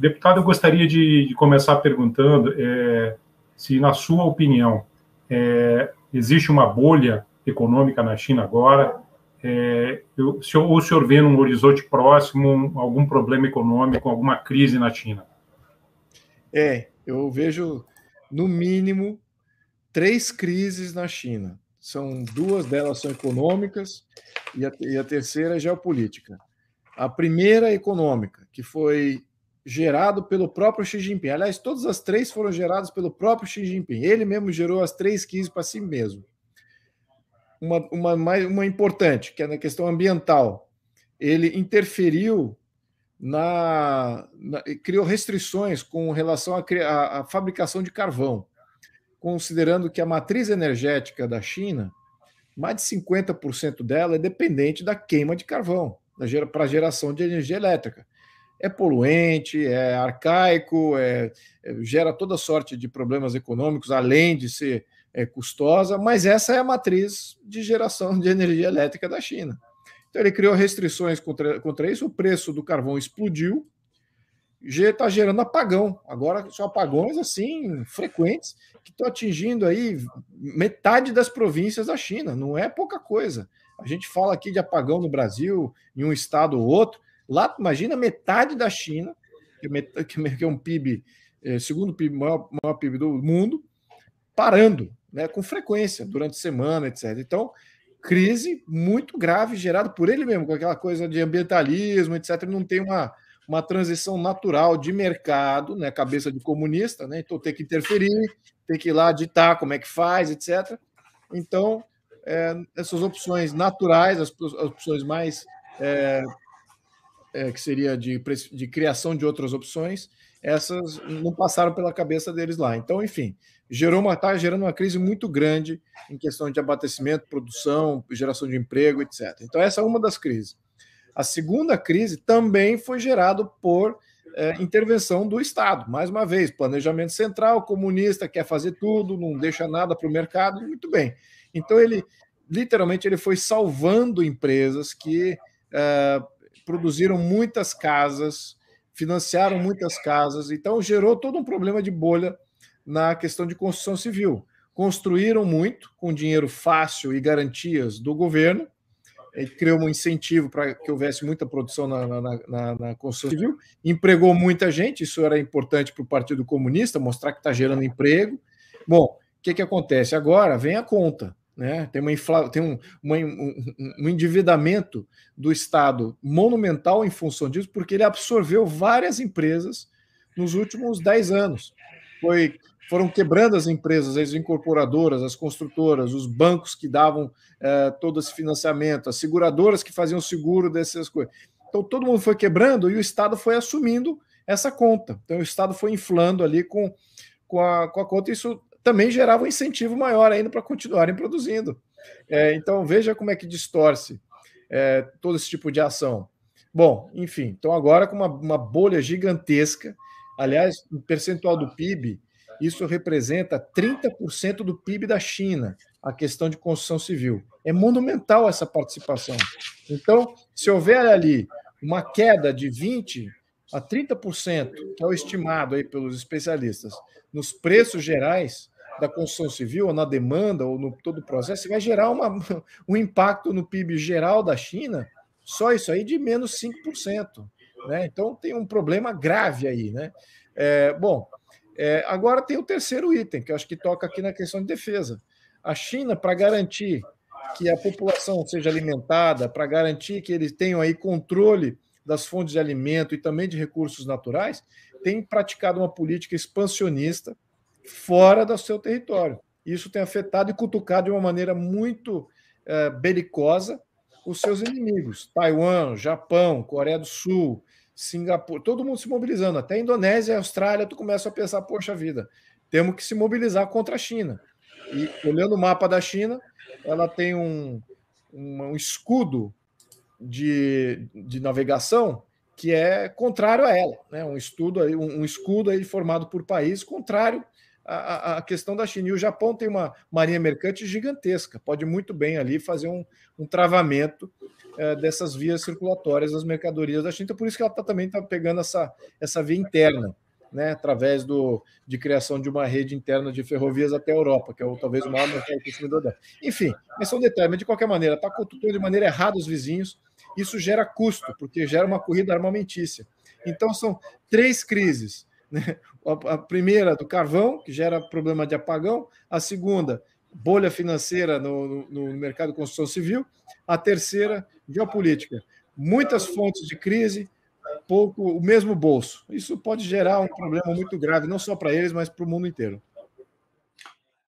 Deputado, eu gostaria de, de começar perguntando é, se, na sua opinião, é, existe uma bolha econômica na China agora, é, eu, se, ou o senhor vê num horizonte próximo algum problema econômico, alguma crise na China? É, eu vejo, no mínimo, três crises na China. São duas delas são econômicas e a, e a terceira é geopolítica. A primeira é econômica, que foi gerado pelo próprio Xi Jinping. Aliás, todas as três foram geradas pelo próprio Xi Jinping. Ele mesmo gerou as três crises para si mesmo. Uma, uma, mais, uma importante, que é na questão ambiental. Ele interferiu na, na criou restrições com relação à fabricação de carvão, considerando que a matriz energética da China, mais de 50% dela é dependente da queima de carvão para geração de energia elétrica é poluente, é arcaico, é, é, gera toda sorte de problemas econômicos, além de ser é, custosa, mas essa é a matriz de geração de energia elétrica da China. Então ele criou restrições contra, contra isso, o preço do carvão explodiu, está gerando apagão. Agora são apagões assim frequentes que estão atingindo aí metade das províncias da China. Não é pouca coisa. A gente fala aqui de apagão no Brasil, em um estado ou outro, Lá, imagina metade da China, que é, é, é um PIB, é, segundo PIB, maior, maior PIB do mundo, parando né, com frequência durante a semana, etc. Então, crise muito grave gerada por ele mesmo, com aquela coisa de ambientalismo, etc. Não tem uma, uma transição natural de mercado, né, cabeça de comunista, né, então tem que interferir, tem que ir lá ditar como é que faz, etc. Então, é, essas opções naturais, as, opções mais é, é, que seria de, de criação de outras opções, essas não passaram pela cabeça deles lá. Então, enfim, gerou uma tá gerando uma crise muito grande em questão de abastecimento, produção, geração de emprego, etc. Então, essa é uma das crises. A segunda crise também foi gerada por é, intervenção do Estado. Mais uma vez, planejamento central, comunista quer fazer tudo, não deixa nada para o mercado, muito bem. Então ele literalmente ele foi salvando empresas que é, produziram muitas casas, financiaram é. muitas casas, então gerou todo um problema de bolha na questão de construção civil. Construíram muito com dinheiro fácil e garantias do governo, criou um incentivo para que houvesse muita produção na, na, na, na, construção civil, empregou muita gente, isso era importante para o Partido Comunista, mostrar que está gerando emprego. Bom, o que, que acontece? Agora vem a conta né? tem, uma infla... tem um, uma, um, um, endividamento do Estado monumental em função disso, porque ele absorveu várias empresas nos últimos 10 anos. Foi, foram quebrando as empresas, as incorporadoras, as construtoras, os bancos que davam eh, todo esse financiamento, as seguradoras que faziam seguro dessas coisas. Então, todo mundo foi quebrando e o Estado foi assumindo essa conta. Então, o Estado foi inflando ali com, com, a, com a conta. Isso também gerava um incentivo maior ainda para continuarem produzindo. É, então veja como é que distorce é, todo esse tipo de ação. Bom, enfim, então agora com uma, uma bolha gigantesca, aliás, o percentual do PIB, isso representa 30% do PIB da China, a questão de construção civil. É monumental essa participação. Então, se houver ali uma queda de 20, a 30%, que é o estimado aí pelos especialistas, nos preços gerais da construção civil, ou na demanda, ou no todo o processo, vai gerar uma, um impacto no PIB geral da China, só isso aí de menos 5%. Né? Então tem um problema grave aí. Né? É, bom, é, agora tem o terceiro item, que eu acho que toca aqui na questão de defesa. A China, para garantir que a população seja alimentada, para garantir que eles tenham aí controle das fontes de alimento e também de recursos naturais, tem praticado uma política expansionista fora do seu território. Isso tem afetado e cutucado de uma maneira muito é, belicosa os seus inimigos. Taiwan, Japão, Coreia do Sul, Singapura, todo mundo se mobilizando. Até Indonésia e Austrália, tu começa a pensar, poxa vida, temos que se mobilizar contra a China. E olhando o mapa da China, ela tem um, um, um escudo de, de navegação que é contrário a ela, né? um estudo aí, um, um escudo aí formado por país contrário à, à, questão da China. E o Japão tem uma marinha mercante gigantesca, pode muito bem ali fazer um, um travamento é, dessas vias circulatórias das mercadorias da China, então, por isso que ela tá, também está pegando essa, essa via interna. Né, através do, de criação de uma rede interna de ferrovias até a Europa, que é o, talvez o maior mercado consumidor dela. Enfim, mas são detalhe, mas de qualquer maneira, está contando de maneira errada os vizinhos, isso gera custo, porque gera uma corrida armamentícia. Então, são três crises. Né? A primeira do carvão, que gera problema de apagão. A segunda, bolha financeira no, no, no mercado de construção civil. A terceira, geopolítica. Muitas fontes de crise, pouco o mesmo bolso. Isso pode gerar um problema muito grave, não só para eles, mas para o mundo inteiro.